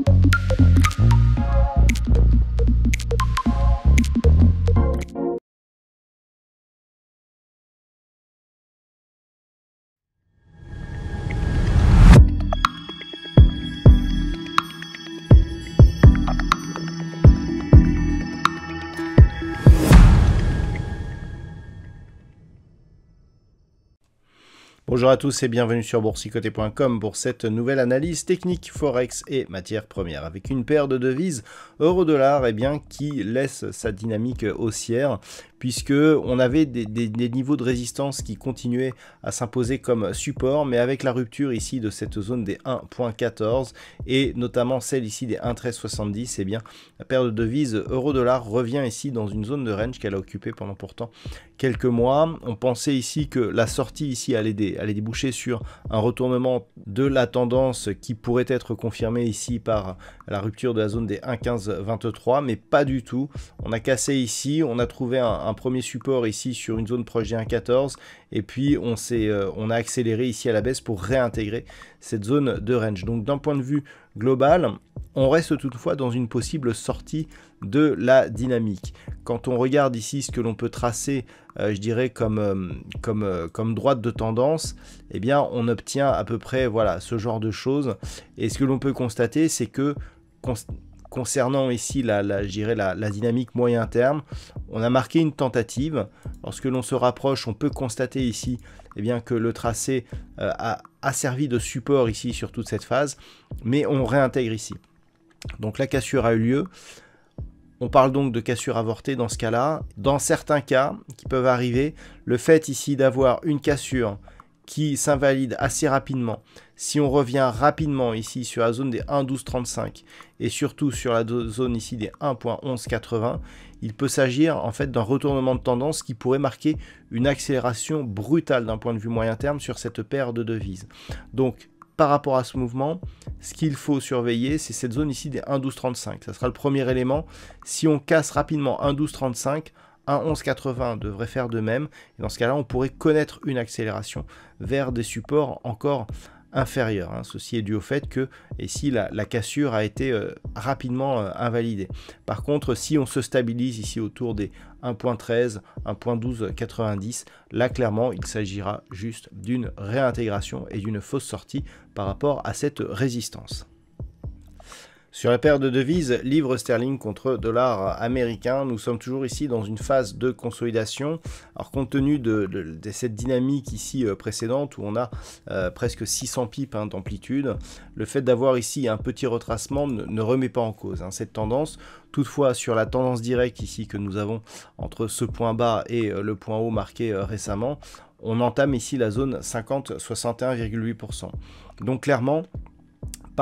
Thank you. Bonjour à tous et bienvenue sur boursicoté.com pour cette nouvelle analyse technique forex et matières premières avec une paire de devises euro-dollar eh bien qui laisse sa dynamique haussière puisque on avait des, niveaux de résistance qui continuaient à s'imposer comme support, mais avec la rupture ici de cette zone des 1.14 et notamment celle ici des 1.1370, et eh bien la paire de devises euro-dollar revient ici dans une zone de range qu'elle a occupée pendant pourtant quelques mois. On pensait ici que la sortie ici allait, déboucher sur un retournement de la tendance qui pourrait être confirmé ici par la rupture de la zone des 1.1523 mais pas du tout. On a cassé ici, on a trouvé un premier support ici sur une zone proche des 1,14 et puis on, s'est, euh, on a accéléré ici à la baisse pour réintégrer cette zone de range. Donc d'un point de vue global, on reste toutefois dans une possible sortie de la dynamique. Quand on regarde ici ce que l'on peut tracer, euh, je dirais comme, euh, comme, comme droite de tendance, eh bien on obtient à peu près voilà ce genre de choses. Et ce que l'on peut constater, c'est que concernant ici la, dynamique moyen terme, on a marqué une tentative. Lorsque l'on se rapproche, on peut constater ici eh bien, que le tracé euh, a, a servi de support ici sur toute cette phase, mais on réintègre ici. Donc la cassure a eu lieu. On parle donc de cassure avortée dans ce cas-là. Dans certains cas qui peuvent arriver, le fait ici d'avoir une cassure qui s'invalide assez rapidement. Si on revient rapidement ici sur la zone des 1.12.35 et surtout sur la zone ici des 1.11.80, il peut s'agir en fait d'un retournement de tendance qui pourrait marquer une accélération brutale d'un point de vue moyen terme sur cette paire de devises. Donc par rapport à ce mouvement, ce qu'il faut surveiller, c'est cette zone ici des 1.12.35. Ça sera le premier élément. Si on casse rapidement 1.12.35, 1.1180 1180 devrait faire de même. Et dans ce cas-là, on pourrait connaître une accélération vers des supports encore inférieurs, hein. Ceci est dû au fait que et si la, cassure a été euh, rapidement euh, invalidée. Par contre, si on se stabilise ici autour des 1.13, 1.1290, là clairement il s'agira juste d'une réintégration et d'une fausse sortie par rapport à cette résistance. Sur la paire de devises, livre sterling contre dollar américain, nous sommes toujours ici dans une phase de consolidation. Alors compte tenu de, cette dynamique ici euh, précédente où on a euh, presque 600 pips hein, d'amplitude, le fait d'avoir ici un petit retracement ne, remet pas en cause hein, cette tendance. Toutefois, sur la tendance directe ici que nous avons entre ce point bas et euh, le point haut marqué récemment, on entame ici la zone 50-61,8%. Donc clairement,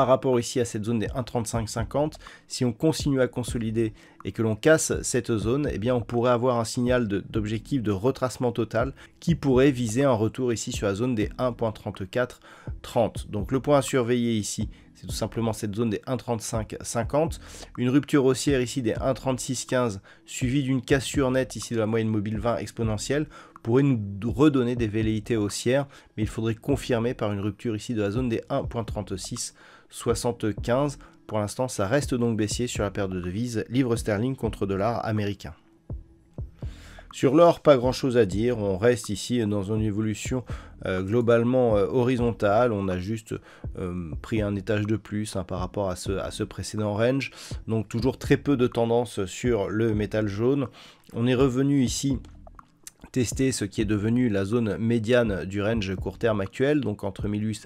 rapport ici à cette zone des 1,3550. Si on continue à consolider et que l'on casse cette zone, et eh bien on pourrait avoir un signal d'objectif de, retracement total qui pourrait viser un retour ici sur la zone des 1,3430. Donc le point à surveiller ici, c'est tout simplement cette zone des 1,3550. Une rupture haussière ici des 1,3615 suivie d'une cassure nette ici de la moyenne mobile 20 exponentielle pourrait nous redonner des velléités haussières, mais il faudrait confirmer par une rupture ici de la zone des 1,3675. Pour l'instant, ça reste donc baissier sur la paire de devises livre sterling contre dollar américain. Sur l'or, pas grand chose à dire, on reste ici dans une évolution euh, globalement euh, horizontale, on a juste euh, pris un étage de plus hein, par rapport à ce précédent range, donc toujours très peu de tendance sur le métal jaune. On est revenu ici tester ce qui est devenu la zone médiane du range court terme actuel, donc entre,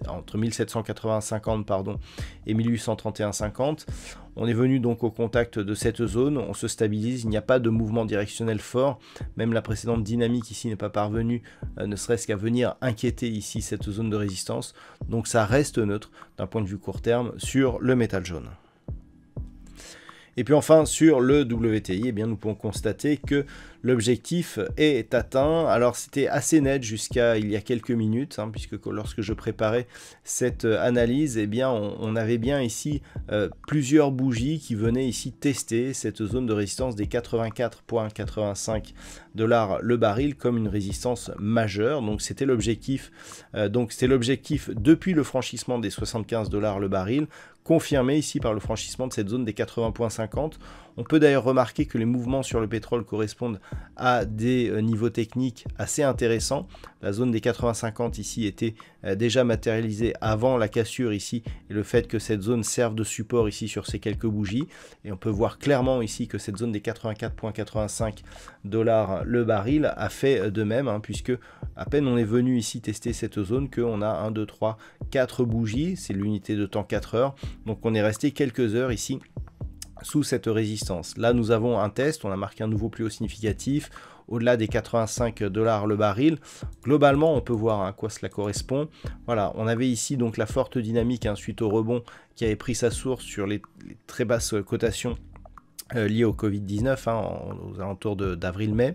entre 1780-50 pardon, et 1831-50. On est venu donc au contact de cette zone, on se stabilise, il n'y a pas de mouvement directionnel fort, même la précédente dynamique ici n'est pas parvenue, euh, ne serait-ce qu'à venir inquiéter ici cette zone de résistance, donc ça reste neutre d'un point de vue court terme sur le métal jaune. Et puis enfin sur le WTI, eh bien, nous pouvons constater que L'objectif est atteint. Alors c'était assez net jusqu'à il y a quelques minutes, hein, puisque lorsque je préparais cette euh, analyse, eh bien on, avait bien ici euh, plusieurs bougies qui venaient ici tester cette zone de résistance des 84,85 dollars le baril comme une résistance majeure. Donc c'était l'objectif. Euh, donc c'est l'objectif depuis le franchissement des 75 dollars le baril confirmé ici par le franchissement de cette zone des 80,50. On peut d'ailleurs remarquer que les mouvements sur le pétrole correspondent à des euh, niveaux techniques assez intéressants. La zone des 80-50 ici était euh, déjà matérialisée avant la cassure ici et le fait que cette zone serve de support ici sur ces quelques bougies. Et on peut voir clairement ici que cette zone des 84,85 dollars le baril a fait euh, de même hein, puisque à peine on est venu ici tester cette zone qu'on a 1, 2, 3, 4 bougies. C'est l'unité de temps 4 heures. Donc on est resté quelques heures ici sous cette résistance. Là, nous avons un test, on a marqué un nouveau plus haut significatif au-delà des 85 dollars le baril. Globalement, on peut voir à quoi cela correspond. Voilà, on avait ici donc la forte dynamique hein, suite au rebond qui avait pris sa source sur les très basses cotations euh, lié au Covid-19 hein, aux alentours d'avril-mai.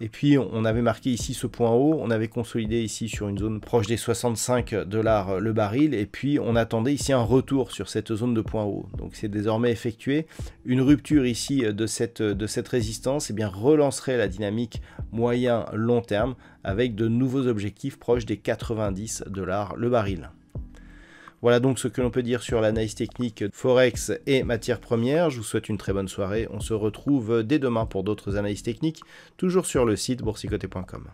Et puis on avait marqué ici ce point haut, on avait consolidé ici sur une zone proche des 65 dollars euh, le baril, et puis on attendait ici un retour sur cette zone de point haut. Donc c'est désormais effectué. Une rupture ici euh, de cette, de cette résistance eh bien, relancerait la dynamique moyen-long terme avec de nouveaux objectifs proches des 90 dollars le baril. Voilà donc ce que l'on peut dire sur l'analyse technique Forex et matières premières. Je vous souhaite une très bonne soirée. On se retrouve dès demain pour d'autres analyses techniques, toujours sur le site boursicoté.com.